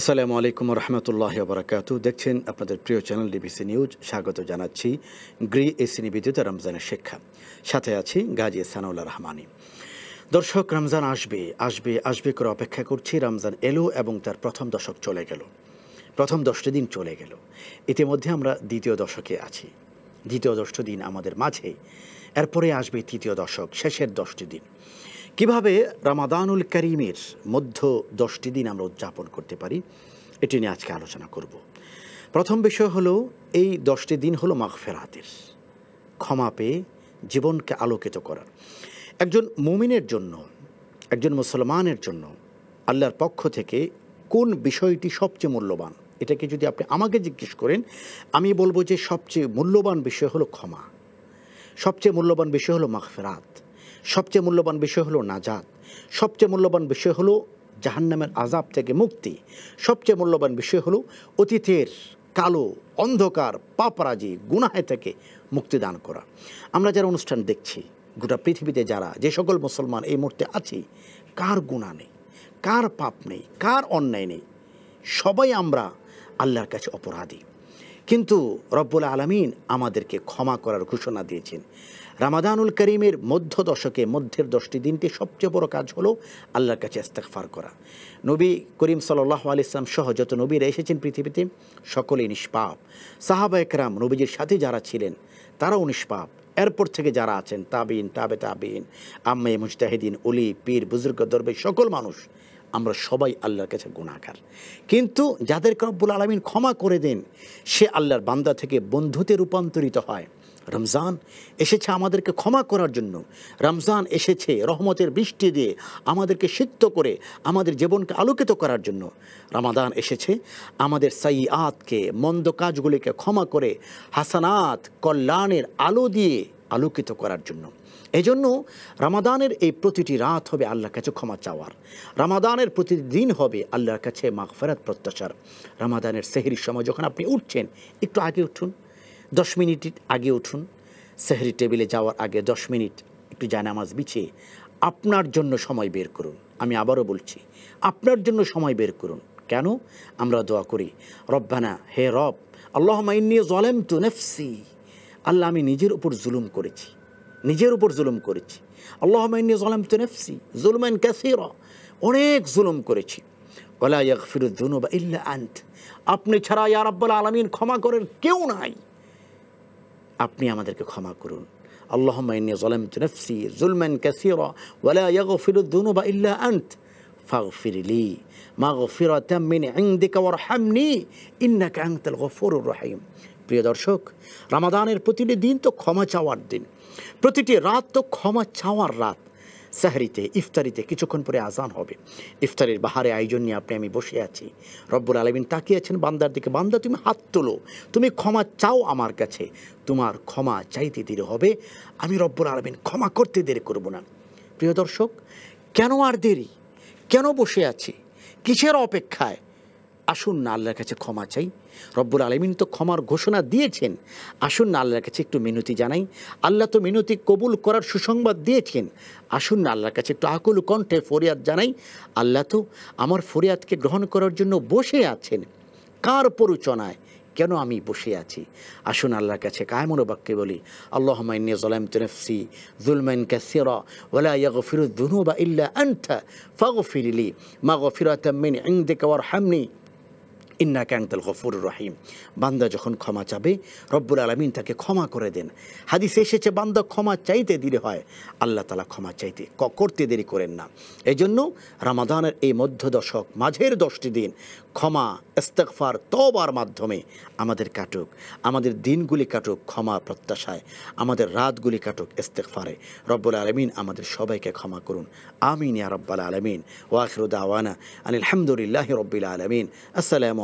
আসসালামু আলাইকুম রহমতুল্লাহ বরাকাতু দেখছেন আপনাদের প্রিয় চ্যানেল ডিবিসি নিউজ স্বাগত জানাচ্ছি গ্রি এসি নিবেদিত রমজানের শিক্ষা সাথে আছি গাজী সানাউল্লা রহমানি দর্শক রমজান আসবে আসবে আসবে করে অপেক্ষা করছি রমজান এলো এবং তার প্রথম দশক চলে গেল প্রথম দশটি দিন চলে গেল ইতিমধ্যে আমরা দ্বিতীয় দশকে আছি দ্বিতীয় দশটি দিন আমাদের মাঝে এরপরে আসবে তৃতীয় দশক শেষের দশটি দিন কিভাবে রামাদানুল করিমের মধ্য দশটি দিন আমরা উদযাপন করতে পারি এটি নিয়ে আজকে আলোচনা করব প্রথম বিষয় হলো এই দশটি দিন হলো মাগফেরাতের ক্ষমা পেয়ে জীবনকে আলোকিত করার একজন মুমিনের জন্য একজন মুসলমানের জন্য আল্লাহর পক্ষ থেকে কোন বিষয়টি সবচেয়ে মূল্যবান এটাকে যদি আপনি আমাকে জিজ্ঞেস করেন আমি বলবো যে সবচেয়ে মূল্যবান বিষয় হলো ক্ষমা সবচেয়ে মূল্যবান বিষয় হলো মাগফেরাত সবচেয়ে মূল্যবান বিষয় হলো নাজাদ সবচেয়ে মূল্যবান বিষয় হলো জাহান্নামের আজাব থেকে মুক্তি সবচেয়ে মূল্যবান বিষয় হলো অতীতের কালো অন্ধকার পাপরাজি গুনাহে থেকে মুক্তি দান করা আমরা যারা অনুষ্ঠান দেখছি গোটা পৃথিবীতে যারা যে সকল মুসলমান এই মুহূর্তে আছি কার গুণা নেই কার পাপ নেই কার অন্যায় নেই সবাই আমরা আল্লাহর কাছে অপরাধী কিন্তু রব্বুল আলমিন আমাদেরকে ক্ষমা করার ঘোষণা দিয়েছেন রামাদানুল করিমের মধ্য দশকে মধ্যের দশটি দিনটি সবচেয়ে বড় কাজ হলো আল্লাহর কাছে ইস্তেকফার করা নবী করিম সাল্লাহ আলি ইসলাম সহ যত নবীরা এসেছেন পৃথিবীতে সকলেই নিষ্পাপ সাহাবা একরাম নবীজির সাথে যারা ছিলেন তারাও নিষ্পাপ এরপর থেকে যারা আছেন তাবিন তাবে তাবিন আম্মে মুজতাহিদিন উলি পীর বুজুর্গ দরবে সকল মানুষ আমরা সবাই আল্লাহর কাছে গুণাকার কিন্তু যাদের রব্বুল আলমিন ক্ষমা করে দেন সে আল্লাহর বান্দা থেকে বন্ধুতে রূপান্তরিত হয় রমজান এসেছে আমাদেরকে ক্ষমা করার জন্য রমজান এসেছে রহমতের বৃষ্টি দিয়ে আমাদেরকে সিদ্ধ করে আমাদের জীবনকে আলোকিত করার জন্য রমাদান এসেছে আমাদের সাই আতকে মন্দ কাজগুলিকে ক্ষমা করে হাসানাত কল্যাণের আলো দিয়ে আলোকিত করার জন্য এজন্য রামাদানের এই প্রতিটি রাত হবে আল্লাহর কাছে ক্ষমা চাওয়ার রামাদানের প্রতিটি দিন হবে আল্লাহর কাছে মাগফেরাত প্রত্যাশার রামাদানের সেহরির সময় যখন আপনি উঠছেন একটু আগে উঠুন দশ মিনিট আগে উঠুন সেহরি টেবিলে যাওয়ার আগে দশ মিনিট একটু জানামাজ বিছিয়ে আপনার জন্য সময় বের করুন আমি আবারও বলছি আপনার জন্য সময় বের করুন কেন আমরা দোয়া করি রব্বানা হে রব আল্লাহ মাইন্নি জলেম তু নেফসি আল্লাহ আমি নিজের উপর জুলুম করেছি নিজের উপর জুলুম করেছি আল্লাহ মাইনি জলাম তো নেফসি জুলমান কাসিরা অনেক জুলুম করেছি ওলা ইয়াক ফিরুদ্দুন বা ইল্লা আন্ত আপনি ছাড়া ইয়ার আব্বাল আলমিন ক্ষমা করেন কেউ নাই আপনি আমাদেরকে ক্ষমা করুন اللهم إني ظلمت نفسي ظلما كثيرا ولا يغفر الذنوب إلا أنت فاغفر لي مغفرة من عندك وارحمني إنك أنت الغفور الرحيم প্রিয় দর্শক রামাদানের প্রতিটি দিন তো ক্ষমা চাওয়ার দিন প্রতিটি রাত তো ক্ষমা চাওয়ার রাত সাহরিতে ইফতারিতে কিছুক্ষণ পরে আজান হবে ইফতারের বাহারে আয়োজন নিয়ে আপনি আমি বসে আছি রব্বুর আলমিন তাকিয়েছেন বান্দার দিকে বান্দা তুমি হাত তোলো তুমি ক্ষমা চাও আমার কাছে তোমার ক্ষমা চাইতে দেরি হবে আমি রব্বুর আলমিন ক্ষমা করতে দেরি করব না প্রিয় দর্শক কেন আর দেরি কেন বসে আছি কিসের অপেক্ষায় আসুন না আল্লাহর কাছে ক্ষমা চাই রব্বুল আলমিন তো ক্ষমার ঘোষণা দিয়েছেন আসুন না আল্লাহর কাছে একটু মিনতি জানাই আল্লাহ তো মিনতি কবুল করার সুসংবাদ দিয়েছেন আসুন না আল্লাহর কাছে একটু আকুল কণ্ঠে ফরিয়াদ জানাই আল্লাহ তো আমার ফরিয়াদকে গ্রহণ করার জন্য বসে আছেন কার প্ররোচনায় কেন আমি বসে আছি আসুন আল্লাহর কাছে কায়মন বাক্যে বলি আল্লাহ মাইনে জুলমান ওয়ালা ইল্লা আনতা ফাগফিরলি মাগফিরাতাম মিন হামনি ইন্না কান্তাল গফুর রহিম বান্দা যখন ক্ষমা চাবে রব্বুল আলমিন তাকে ক্ষমা করে দেন হাদিসে এসেছে বান্দা ক্ষমা চাইতে দেরি হয় আল্লাহ তালা ক্ষমা চাইতে ক করতে দেরি করেন না এই জন্য রামাদানের এই মধ্য দশক মাঝের দশটি দিন ক্ষমা ইস্তেকফার তবার মাধ্যমে আমাদের কাটুক আমাদের দিনগুলি কাটুক ক্ষমা প্রত্যাশায় আমাদের রাতগুলি কাটুক ইস্তেকফারে রব্বুল আলমিন আমাদের সবাইকে ক্ষমা করুন আমিন ইয়া রব্বাল আলমিন ওয়াখরুদ আওয়ানা আনিল হামদুলিল্লাহ রব্বিল আলমিন আসসালামু